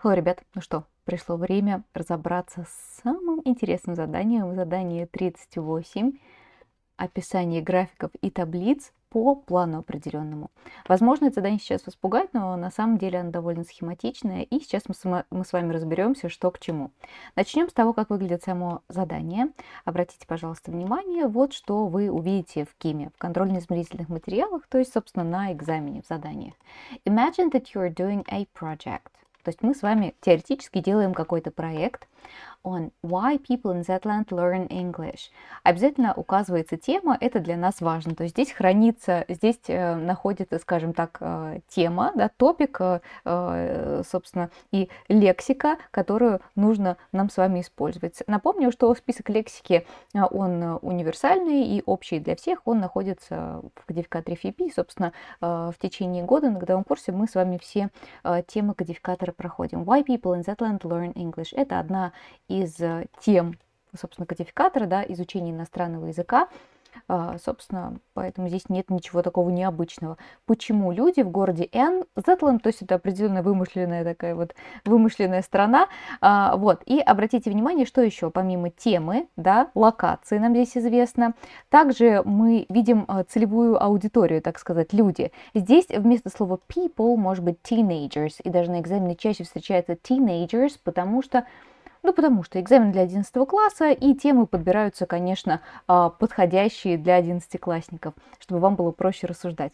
Hello, ребят! Ну что, пришло время разобраться с самым интересным заданием. Задание 38. Описание графиков и таблиц по плану определенному. Возможно, это задание сейчас вас пугает, но на самом деле оно довольно схематичное. И сейчас мы с, вами разберемся, что к чему. Начнем с того, как выглядит само задание. Обратите, пожалуйста, внимание, вот что вы увидите в КИМе, в контрольно-измерительных материалах, то есть, собственно, на экзамене, в задании. Imagine that you are doing a project. То есть мы с вами теоретически делаем какой-то проект, on Why People in Zetland Learn English. Обязательно указывается тема, это для нас важно. То есть здесь хранится, здесь э, находится, скажем так, э, тема, да, топик, э, э собственно, и лексика, которую нужно нам с вами использовать. Напомню, что список лексики, э, он универсальный и общий для всех, он находится в кодификаторе FIP, собственно, э, в течение года на годовом курсе мы с вами все темы кодификатора проходим. Why People in Zetland Learn English – это одна из из э, тем, собственно, кодификатора, да, изучения иностранного языка. А, собственно, поэтому здесь нет ничего такого необычного. Почему люди в городе Н, Зетланд, то есть это определенно вымышленная такая вот вымышленная страна. А, вот, и обратите внимание, что еще, помимо темы, да, локации нам здесь известно, также мы видим э, целевую аудиторию, так сказать, люди. Здесь вместо слова people может быть teenagers, и даже на экзамене чаще встречается teenagers, потому что ну, потому что экзамен для 11 класса, и темы подбираются, конечно, а, подходящие для 11-классников, чтобы вам было проще рассуждать.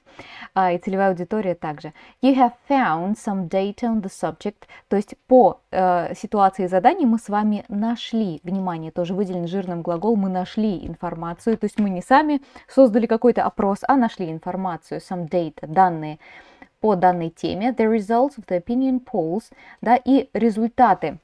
А, и целевая аудитория также. You have found some data on the subject. То есть по э, ситуации заданий мы с вами нашли, внимание, тоже выделен жирным глагол, мы нашли информацию, то есть мы не сами создали какой-то опрос, а нашли информацию, some data, данные по данной теме, the results of the opinion polls, да, и результаты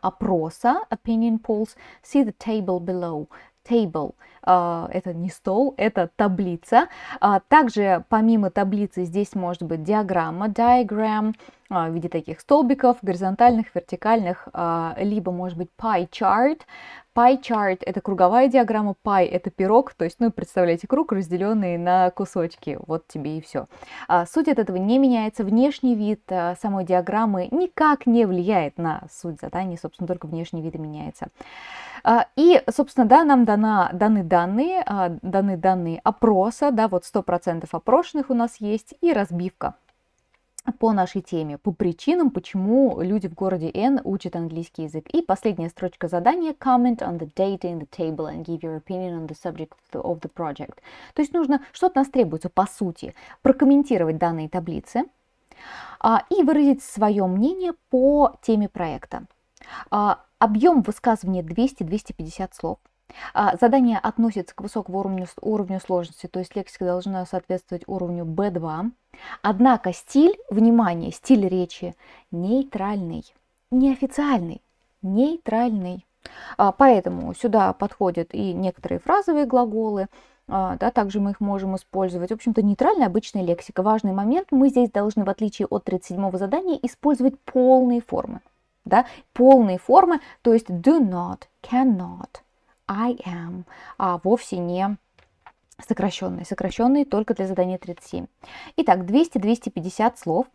опроса opinion polls, see the table below. Table uh, – это не стол, это таблица. Uh, также помимо таблицы здесь может быть диаграмма, diagram, uh, в виде таких столбиков, горизонтальных, вертикальных, э, либо может быть pie chart, Pie chart – это круговая диаграмма, pie – это пирог, то есть, ну, представляете, круг, разделенный на кусочки, вот тебе и все. А, суть от этого не меняется, внешний вид а, самой диаграммы никак не влияет на суть задания, собственно, только внешний вид меняется. А, и, собственно, да, нам дана, даны данные, а, даны данные опроса, да, вот 100% опрошенных у нас есть, и разбивка – по нашей теме, по причинам, почему люди в городе N учат английский язык. И последняя строчка задания – comment on the data in the table and give your opinion on the subject of the project. То есть нужно, что от нас требуется по сути, прокомментировать данные таблицы а, и выразить свое мнение по теме проекта. А, объем высказывания 200-250 слов – а, задание относится к высокому уровню, уровню сложности, то есть лексика должна соответствовать уровню B2. Однако стиль, внимание, стиль речи нейтральный, неофициальный, нейтральный. А, поэтому сюда подходят и некоторые фразовые глаголы, а, да, также мы их можем использовать. В общем-то, нейтральная обычная лексика. Важный момент, мы здесь должны, в отличие от 37-го задания, использовать полные формы. Да, полные формы, то есть do not, cannot, I am а вовсе не сокращенные. Сокращенные только для задания 37. Итак, 200-250 слов.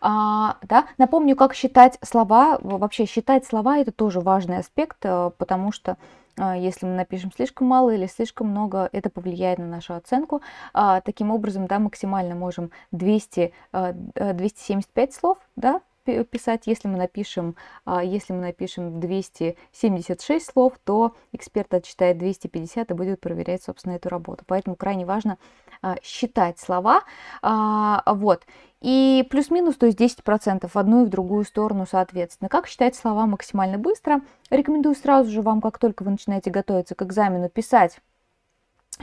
А, да, напомню, как считать слова. Вообще считать слова это тоже важный аспект, э, потому что э, если мы напишем слишком мало или слишком много, это повлияет на нашу оценку. А, таким образом, да, максимально можем 200, 275 э, слов, да, писать. Если мы напишем, а, если мы напишем 276 слов, то эксперт отчитает 250 и будет проверять, собственно, эту работу. Поэтому крайне важно а, считать слова. А, вот. И плюс-минус, то есть 10% в одну и в другую сторону, соответственно. Как считать слова максимально быстро? Рекомендую сразу же вам, как только вы начинаете готовиться к экзамену, писать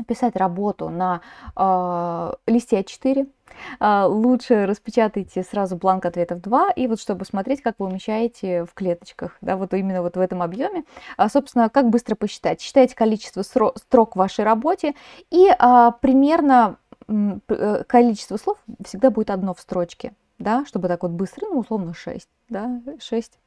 писать работу на э, листе А4. А, лучше распечатайте сразу бланк ответов 2, и вот чтобы смотреть, как вы умещаете в клеточках, да, вот именно вот в этом объеме. А, собственно, как быстро посчитать? Считайте количество строк в вашей работе и а, э, примерно количество слов всегда будет одно в строчке, да, чтобы так вот быстро, ну, условно 6, да, 6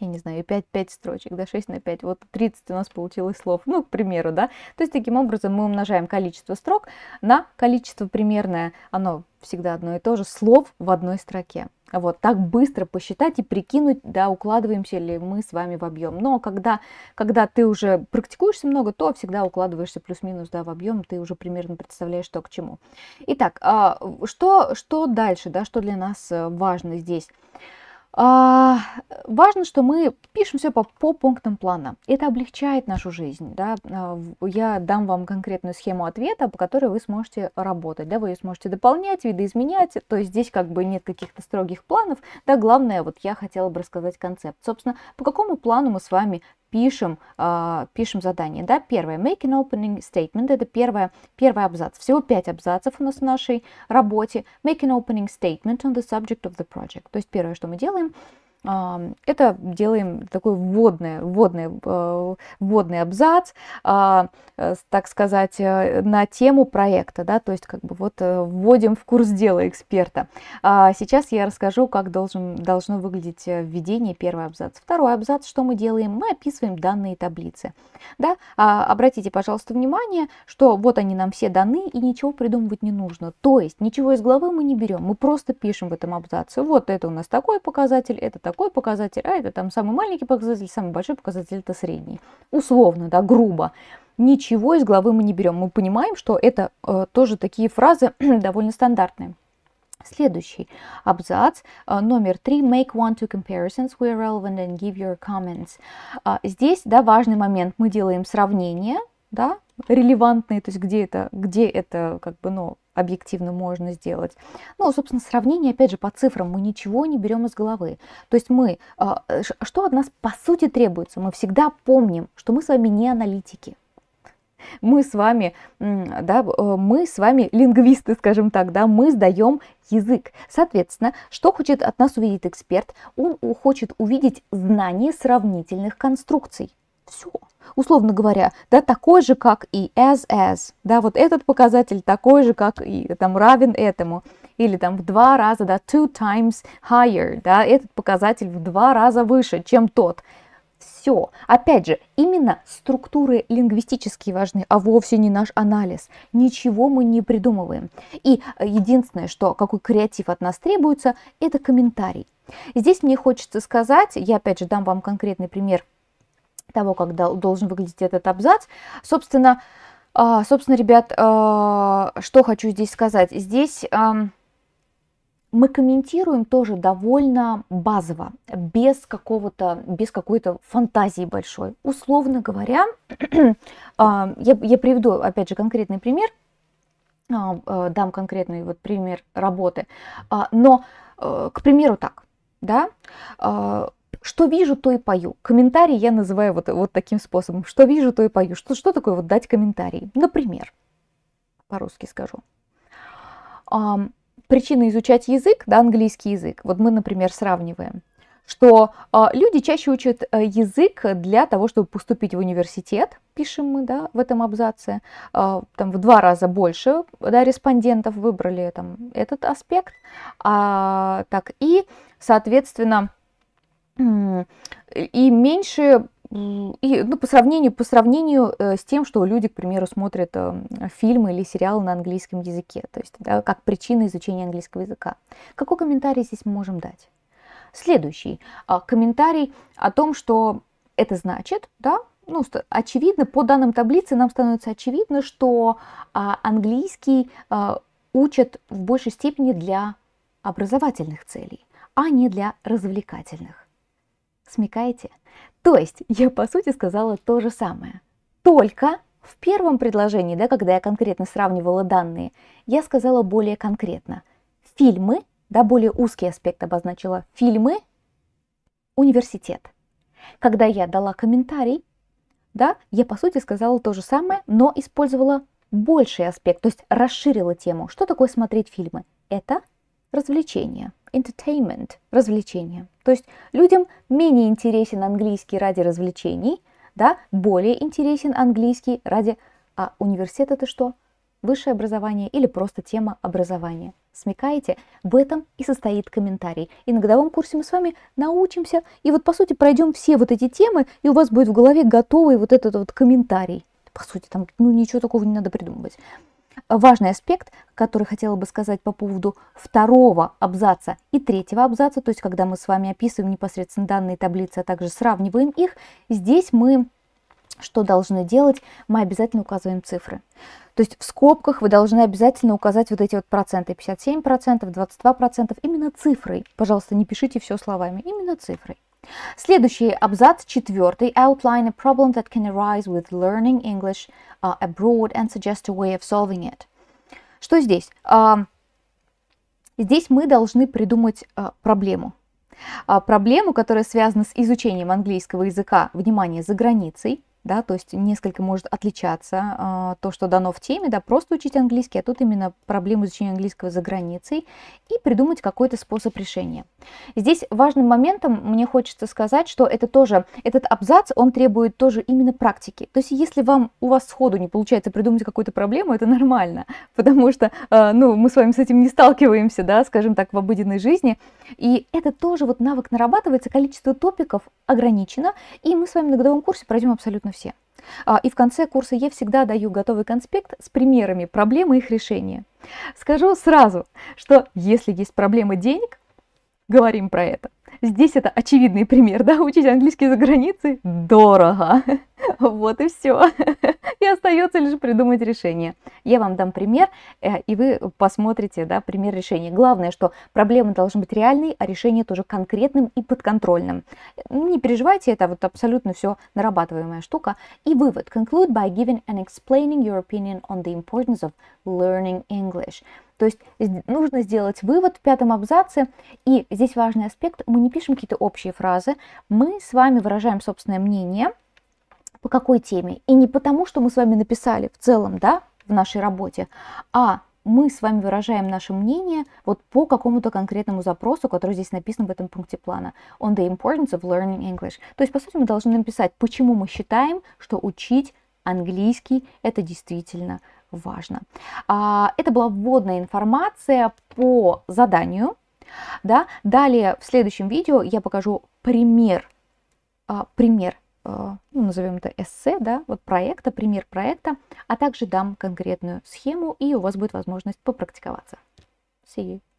я не знаю, 5, 5 строчек, да, 6 на 5, вот 30 у нас получилось слов, ну, к примеру, да. То есть таким образом мы умножаем количество строк на количество примерное, оно всегда одно и то же, слов в одной строке. Вот так быстро посчитать и прикинуть, да, укладываемся ли мы с вами в объем. Но когда, когда ты уже практикуешься много, то всегда укладываешься плюс-минус да, в объем, ты уже примерно представляешь, что к чему. Итак, а, что, что дальше, да, что для нас э, важно здесь? А, важно, что мы пишем все по, по пунктам плана. Это облегчает нашу жизнь. Да? А, я дам вам конкретную схему ответа, по которой вы сможете работать. Да? Вы ее сможете дополнять, видоизменять. То есть здесь как бы нет каких-то строгих планов. Да? Главное, вот я хотела бы рассказать концепт. Собственно, по какому плану мы с вами пишем, э, пишем задание. Да? Первое, make an opening statement, это первое, первый абзац. Всего пять абзацев у нас в нашей работе. Make an opening statement on the subject of the project. То есть первое, что мы делаем, это делаем такой вводный, вводный, э, вводный абзац, а, э, так сказать, э, на тему проекта, да, то есть как бы вот вводим в курс дела эксперта. А, сейчас я расскажу, как должен, должно выглядеть введение, первый абзац. Второй абзац, что мы делаем? Мы описываем данные таблицы. Да? А, обратите, пожалуйста, внимание, что вот они нам все даны, и ничего придумывать не нужно. То есть ничего из главы мы не берем, мы просто пишем в этом абзаце. Вот это у нас такой показатель, это такой такой показатель, а это там самый маленький показатель, самый большой показатель это средний. Условно, да, грубо. Ничего из главы мы не берем. Мы понимаем, что это э, тоже такие фразы довольно стандартные. Следующий абзац, э, номер три. Make one two comparisons where relevant and give your comments. А, здесь, да, важный момент. Мы делаем сравнение, да, релевантные, то есть где это, где это как бы, ну, объективно можно сделать. Ну, собственно, сравнение, опять же, по цифрам мы ничего не берем из головы. То есть мы, а, что от нас по сути требуется? Мы всегда помним, что мы с вами не аналитики. Мы с вами, да, э, мы с вами лингвисты, скажем так, да, мы сдаем язык. Соответственно, что хочет от нас увидеть эксперт? Он э, хочет увидеть знание сравнительных конструкций. Все условно говоря, да, такой же, как и as as, да, вот этот показатель такой же, как и, там, равен этому, или там в два раза, да, two times higher, да, этот показатель в два раза выше, чем тот. Все. Опять же, именно структуры лингвистические важны, а вовсе не наш анализ. Ничего мы не придумываем. И э, единственное, что какой креатив от нас требуется, это комментарий. Здесь мне хочется сказать, я опять же дам вам конкретный пример – того, как должен выглядеть этот абзац. Собственно, а, собственно, ребят, а, что хочу здесь сказать. Здесь мы комментируем тоже довольно базово, без какого-то, без какой-то фантазии большой. Условно говоря, а, я, я приведу, опять же, конкретный пример, дам конкретный вот пример работы, но, э, к примеру, так, да, что вижу, то и пою. Комментарий я называю вот, вот таким способом. Что вижу, то и пою. Что, что такое вот дать комментарий? Например, по-русски скажу. А, причина изучать язык, да, английский язык. Вот мы, например, сравниваем что э, люди чаще учат э, язык для того, чтобы поступить в университет, пишем мы да, в этом абзаце, э, там в два раза больше да, респондентов выбрали там, этот аспект, а, так, и, соответственно, и меньше и, ну, по сравнению, по сравнению э, с тем, что люди, к примеру, смотрят э, фильмы или сериалы на английском языке, то есть да, как причина изучения английского языка. Какой комментарий здесь мы можем дать? Следующий а, комментарий о том, что это значит, да, ну, очевидно, по данным таблицы нам становится очевидно, что а, английский а, учат в большей степени для образовательных целей, а не для развлекательных. Смекаете? То есть я по сути сказала то же самое. Только в первом предложении, да, когда я конкретно сравнивала данные, я сказала более конкретно. Фильмы, да, более узкий аспект обозначила. Фильмы, университет. Когда я дала комментарий, да, я по сути сказала то же самое, но использовала больший аспект, то есть расширила тему. Что такое смотреть фильмы? Это развлечение entertainment – развлечение. То есть людям менее интересен английский ради развлечений, да, более интересен английский ради... А университет – это что? Высшее образование или просто тема образования. Смекаете? В этом и состоит комментарий. И на годовом курсе мы с вами научимся, и вот, по сути, пройдем все вот эти темы, и у вас будет в голове готовый вот этот вот комментарий. По сути, там ну, ничего такого не надо придумывать. Важный аспект, который хотела бы сказать по поводу второго абзаца и третьего абзаца, то есть когда мы с вами описываем непосредственно данные таблицы, а также сравниваем их, здесь мы что должны делать, мы обязательно указываем цифры. То есть в скобках вы должны обязательно указать вот эти вот проценты, 57%, 22%, именно цифрой. Пожалуйста, не пишите все словами, именно цифрой. Следующий абзац, четвертый, outline a problem that can arise with learning English – uh, abroad and suggest a way of solving it. Что здесь? Uh, здесь мы должны придумать uh, проблему. Проблему, которая связана с изучением английского языка, внимание, за границей, да, то есть несколько может отличаться а, то, что дано в теме, да, просто учить английский, а тут именно проблему изучения английского за границей и придумать какой-то способ решения. Здесь важным моментом мне хочется сказать, что это тоже, этот абзац, он требует тоже именно практики. То есть если вам, у вас сходу не получается придумать какую-то проблему, это нормально, потому что, а, ну, мы с вами с этим не сталкиваемся, да, скажем так, в обыденной жизни, и это тоже вот навык нарабатывается, количество топиков ограничено, и мы с вами на годовом курсе пройдем абсолютно курсе. А, и в конце курса я всегда даю готовый конспект с примерами проблемы и их решения. Скажу сразу, что если есть проблемы денег, говорим про это. Здесь это очевидный пример, да, учить английский за границей дорого. Вот и все. И остается лишь придумать решение. Я вам дам пример, э, и вы посмотрите, да, пример решения. Главное, что проблема должны быть реальной, а решение тоже конкретным и подконтрольным. Не переживайте, это вот абсолютно все нарабатываемая штука. И вывод. Conclude by giving and explaining your opinion on the importance of learning English. То есть нужно сделать вывод в пятом абзаце. И здесь важный аспект, мы не пишем какие-то общие фразы, мы с вами выражаем собственное мнение по какой теме. И не потому, что мы с вами написали в целом, да, в нашей работе, а мы с вами выражаем наше мнение вот по какому-то конкретному запросу, который здесь написан в этом пункте плана. On the importance of learning English. То есть, по сути, мы должны написать, почему мы считаем, что учить английский – это действительно важно. А, это была вводная информация по заданию. Да? Далее в следующем видео я покажу пример, а, пример а, ну, назовем это эссе, да, вот проекта, пример проекта, а также дам конкретную схему, и у вас будет возможность попрактиковаться. See you.